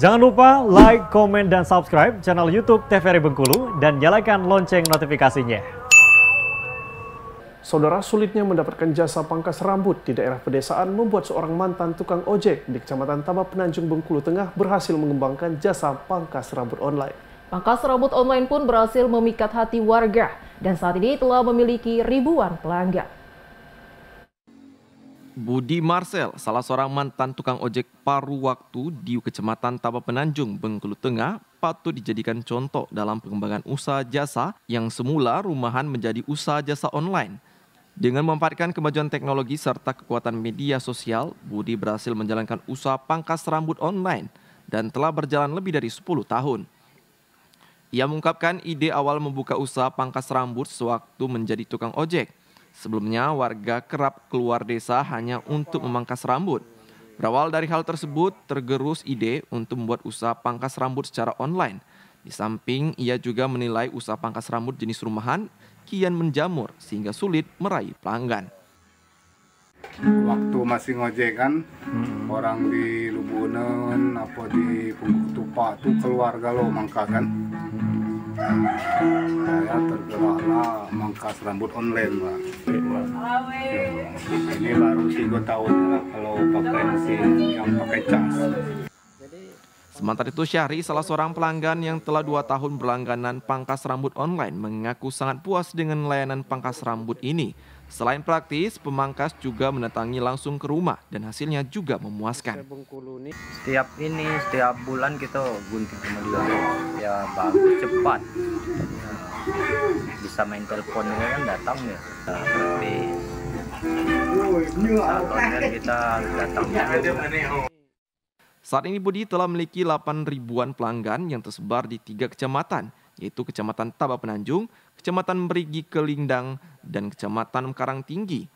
Jangan lupa like, komen, dan subscribe channel YouTube TVRI Bengkulu dan nyalakan lonceng notifikasinya. Saudara sulitnya mendapatkan jasa pangkas rambut di daerah pedesaan membuat seorang mantan tukang ojek di Kecamatan Taba Penanjung Bengkulu Tengah berhasil mengembangkan jasa pangkas rambut online. Pangkas rambut online pun berhasil memikat hati warga dan saat ini telah memiliki ribuan pelanggan. Budi Marcel, salah seorang mantan tukang ojek paru waktu di Kecamatan Taba Penanjung, Bengkulu Tengah, patut dijadikan contoh dalam pengembangan usaha jasa yang semula rumahan menjadi usaha jasa online. Dengan memanfaatkan kemajuan teknologi serta kekuatan media sosial, Budi berhasil menjalankan usaha pangkas rambut online dan telah berjalan lebih dari 10 tahun. Ia mengungkapkan ide awal membuka usaha pangkas rambut sewaktu menjadi tukang ojek. Sebelumnya, warga kerap keluar desa hanya untuk memangkas rambut. Berawal dari hal tersebut, tergerus ide untuk membuat usaha pangkas rambut secara online. Di samping, ia juga menilai usaha pangkas rambut jenis rumahan kian menjamur sehingga sulit meraih pelanggan. Waktu masih ngojek kan, hmm. orang di Lubunen, apa di Pungkutupa tuh keluarga lo mangka kan saya tergeraklah mangkas rambut online pak ini baru tiga tahun lah ya, kalau pakai mesin yang pakai cas Sementara itu Syahri, salah seorang pelanggan yang telah dua tahun berlangganan pangkas rambut online, mengaku sangat puas dengan layanan pangkas rambut ini. Selain praktis, pemangkas juga mendatangi langsung ke rumah dan hasilnya juga memuaskan. Setiap ini, setiap bulan kita gunting dia. Iya, bagus cepat bisa main telepon juga kan datang ya tapi saat kita datang ya. Saat ini Budi telah memiliki 8 ribuan pelanggan yang tersebar di tiga kecamatan, yaitu Kecamatan Taba Penanjung, Kecamatan Merigi Kelindang, dan Kecamatan Karang Tinggi.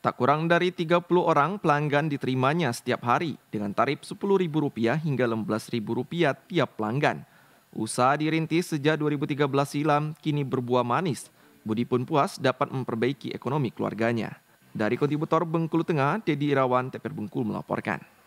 Tak kurang dari 30 orang pelanggan diterimanya setiap hari dengan tarif Rp10.000 hingga Rp11.000 tiap pelanggan. Usaha dirintis sejak 2013 silam kini berbuah manis. Budi pun puas dapat memperbaiki ekonomi keluarganya. Dari kontributor Bengkulu Tengah, Dedi Irawan, Teper Bengkulu melaporkan.